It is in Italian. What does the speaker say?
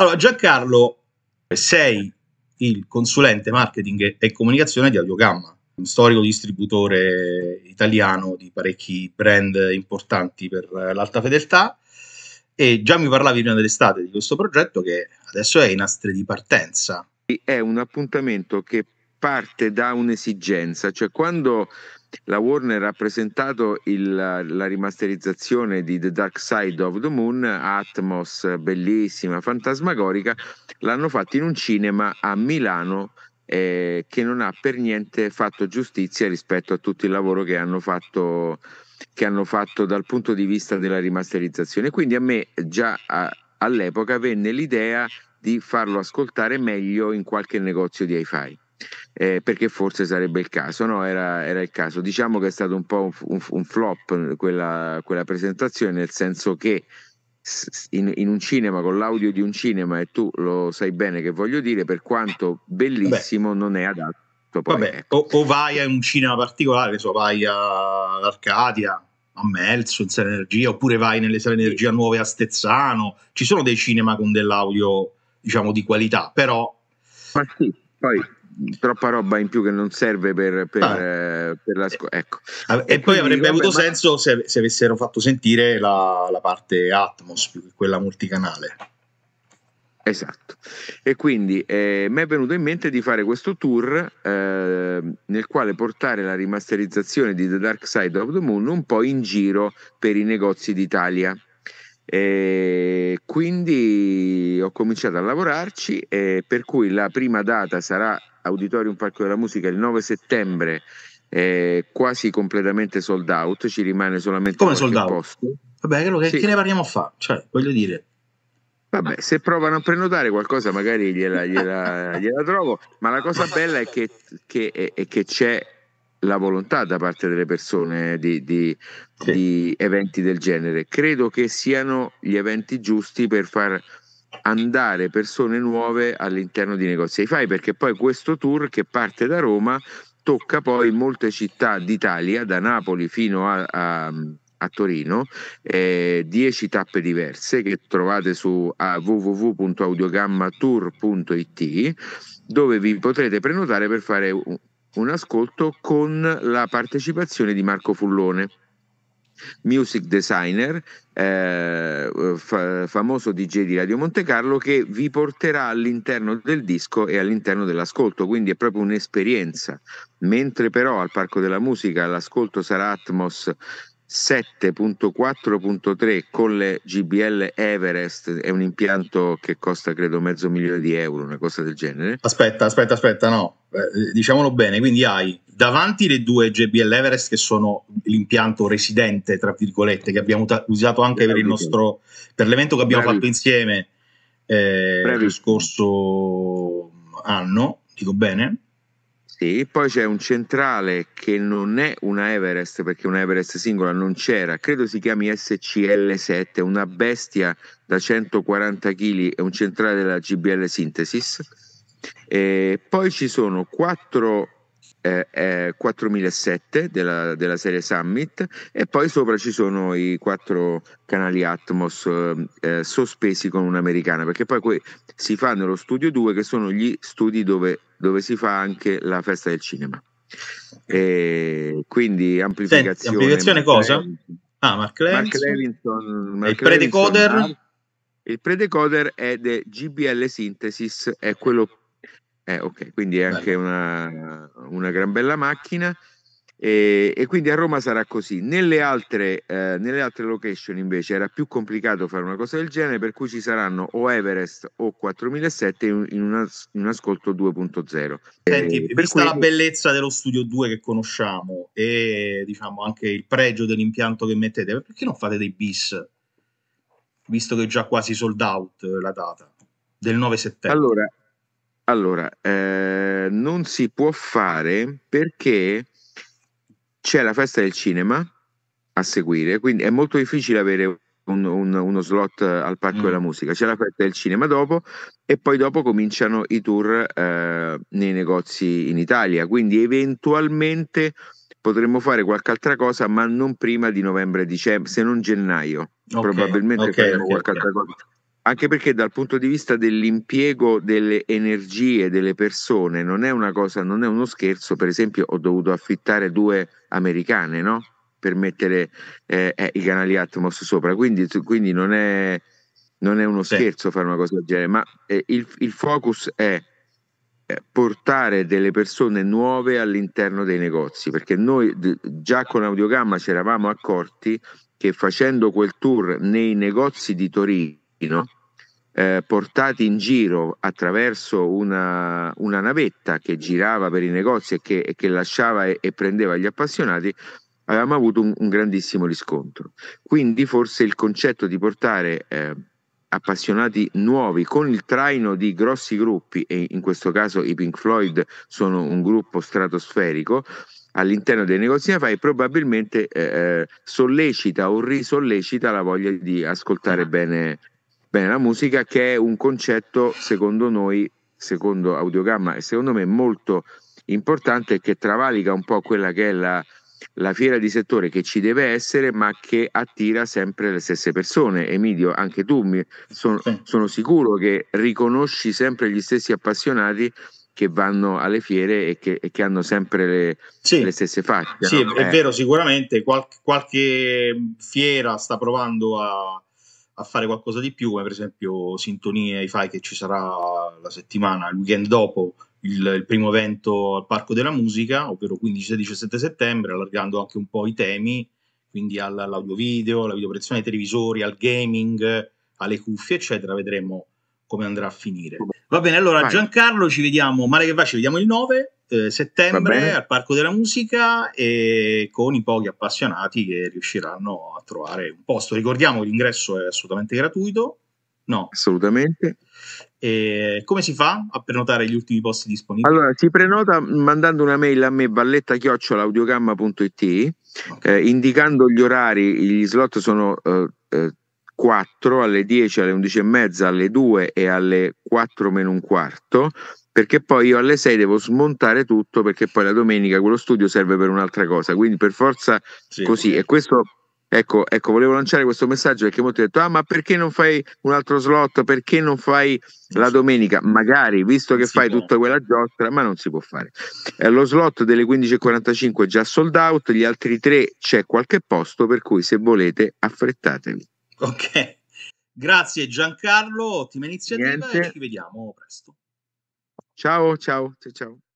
Allora, Giancarlo, sei il consulente marketing e comunicazione di Audiogamma, un storico distributore italiano di parecchi brand importanti per eh, l'alta fedeltà. E già mi parlavi prima dell'estate di questo progetto che adesso è in astre di partenza. È un appuntamento che parte da un'esigenza, cioè quando la Warner ha presentato il, la rimasterizzazione di The Dark Side of the Moon, Atmos, bellissima, fantasmagorica, l'hanno fatta in un cinema a Milano eh, che non ha per niente fatto giustizia rispetto a tutto il lavoro che hanno fatto che hanno fatto dal punto di vista della rimasterizzazione. Quindi a me già a, all'epoca venne l'idea di farlo ascoltare meglio in qualche negozio di hi-fi eh, perché forse sarebbe il caso, no? Era, era, il caso. Diciamo che è stato un po' un, un flop quella, quella, presentazione, nel senso che in, in, un cinema, con l'audio di un cinema, e tu lo sai bene che voglio dire, per quanto bellissimo, Beh. non è adatto. Poi, Vabbè, ecco. o, o, vai a un cinema particolare, so, vai all'Arcadia, a Melzo, in Sala Energia, oppure vai nelle Sale Energia nuove a Stezzano. Ci sono dei cinema con dell'audio, diciamo, di qualità, però... Ma sì, poi troppa roba in più che non serve per, per, ah. Eh, per la scuola. Ecco. Ah, e, e, poi avrebbe dico, avuto beh, senso se, se, avessero fatto sentire la, la parte Atmos quella multicanale. Esatto. E quindi eh, mi è venuto in mente di fare questo tour eh, nel quale portare la rimasterizzazione di The Dark Side of the Moon un po' in giro per i negozi d'Italia. E quindi ho cominciato a lavorarci, eh, per cui la prima data sarà Auditorium Parco della Musica il 9 settembre è quasi completamente sold out, ci rimane solamente un sold out? posto. Vabbè, che, sì. che ne parliamo a fa? Cioè, voglio dire. Vabbè, se provano a prenotare qualcosa magari gliela, gliela, gliela trovo, ma la cosa bella è che, che, è, è che, c'è la volontà da parte delle persone di, di, sì. di eventi del genere. Credo che siano gli eventi giusti per far andare persone nuove all'interno di negozi hi perché poi questo tour che parte da Roma tocca poi molte città d'Italia, da Napoli fino a, a a Torino, 10 eh, tappe diverse che trovate su www.audiogammatour.it dove vi potrete prenotare per fare un, un ascolto con la partecipazione di Marco Fullone music designer, eh, eh fa- famoso DJ di Radio Monte Carlo, che vi porterà all'interno del disco e all'interno dell'ascolto, quindi è proprio un'esperienza. Mentre però al Parco della Musica l'ascolto sarà Atmos 7.4.3 con le GBL Everest è un impianto che costa credo mezzo milione di euro, una cosa del genere. Aspetta, aspetta, aspetta, no, eh, diciamolo bene, quindi hai davanti le due JBL Everest che sono l'impianto residente, tra virgolette, che abbiamo ta- usato anche per, nostro, per, l'evento che abbiamo Brevi. fatto insieme eh, lo scorso anno, dico bene? Sì, poi c'è un centrale che non è una Everest perché una Everest singola non c'era, credo si chiami SCL7, una bestia da 140 kg, è un centrale della GBL Synthesis. E poi ci sono quattro eh, eh, 4007 della, della, serie Summit e poi sopra ci sono i quattro canali Atmos eh, eh sospesi con un'americana perché poi que- si fa nello studio 2 che sono gli studi dove, dove si fa anche la festa del cinema e quindi amplificazione Senti, amplificazione Mark cosa? Ah, Mark Levinson, Mark il predecoder il predecoder è de GBL Synthesis, è quello eh, ok, quindi è anche una, una, gran bella macchina. E, e, quindi a Roma sarà così. Nelle altre, eh, nelle altre, location invece era più complicato fare una cosa del genere, per cui ci saranno o Everest o 4007 in, una, in un ascolto 2.0. Senti, eh, per vista cui... la bellezza dello studio 2 che conosciamo e diciamo anche il pregio dell'impianto che mettete, perché non fate dei bis? Visto che è già quasi sold out eh, la data del 9 settembre. Allora, allora, eh, non si può fare perché c'è la festa del cinema a seguire, quindi è molto difficile avere un, un, uno slot al Parco mm. della Musica, c'è la festa del cinema dopo e poi dopo cominciano i tour eh, nei negozi in Italia, quindi eventualmente potremmo fare qualche altra cosa, ma non prima di novembre, dicembre, se non gennaio. Okay, probabilmente okay, faremo okay, qualche altra cosa anche perché dal punto di vista dell'impiego delle energie delle persone non è una cosa, non è uno scherzo, per esempio ho dovuto affittare due americane, no? Per mettere eh, eh, i canali Atmos sopra, quindi, quindi non, è, non, è, uno sì. scherzo fare una cosa del genere, ma eh, il, il, focus è eh, portare delle persone nuove all'interno dei negozi, perché noi d- già con Audiogamma ci eravamo accorti che facendo quel tour nei negozi di Torino, eh, portati in giro attraverso una, una, navetta che girava per i negozi e che, e che lasciava e, e, prendeva gli appassionati, avevamo avuto un, un, grandissimo riscontro. Quindi forse il concetto di portare eh, appassionati nuovi con il traino di grossi gruppi, e in questo caso i Pink Floyd sono un gruppo stratosferico, all'interno dei negozi da fai probabilmente eh, eh, sollecita o risollecita la voglia di ascoltare ah. bene Bene, la musica che è un concetto, secondo noi, secondo Audiogamma e secondo me molto importante che travalica un po' quella che è la, la fiera di settore che ci deve essere ma che attira sempre le stesse persone. Emilio, anche tu mi, son, sì. sono sicuro che riconosci sempre gli stessi appassionati che vanno alle fiere e che, e che hanno sempre le, sì. le stesse facce. Sì, no? è eh. vero, sicuramente qual- qualche fiera sta provando a a fare qualcosa di più, come per esempio Sintonie fai che ci sarà la settimana, il weekend dopo il, il, primo evento al Parco della Musica, ovvero 15, 16 e settembre, allargando anche un po' i temi, quindi all'audio-video, alla videoprotezione dei televisori, al gaming, alle cuffie, eccetera. Vedremo come andrà a finire. Va bene, allora Giancarlo, ci vediamo. Male che va, ci vediamo il 9 eh, settembre al Parco della Musica e con i pochi appassionati che riusciranno a trovare un posto. Ricordiamo che l'ingresso è assolutamente gratuito. No. Assolutamente. E come si fa a prenotare gli ultimi posti disponibili? Allora, si prenota mandando una mail a me vallettachiocciolaudiogramma.it okay. eh, indicando gli orari, gli slot sono eh, 4 eh, alle 10, alle 11 e mezza, alle 2 e alle 4 meno un quarto perché poi io alle 6 devo smontare tutto perché poi la domenica quello studio serve per un'altra cosa, quindi per forza sì. così e questo ecco, ecco, volevo lanciare questo messaggio perché molti hanno detto "Ah, ma perché non fai un altro slot? Perché non fai la domenica?". Magari, visto che fai può. tutta quella giostra, ma non si può fare. Eh, lo slot delle 15:45 è già sold out, gli altri tre c'è qualche posto, per cui se volete affrettatevi. Ok. Grazie Giancarlo, ottima iniziativa Niente. e ci vediamo presto. Chao, chao, chao, chao.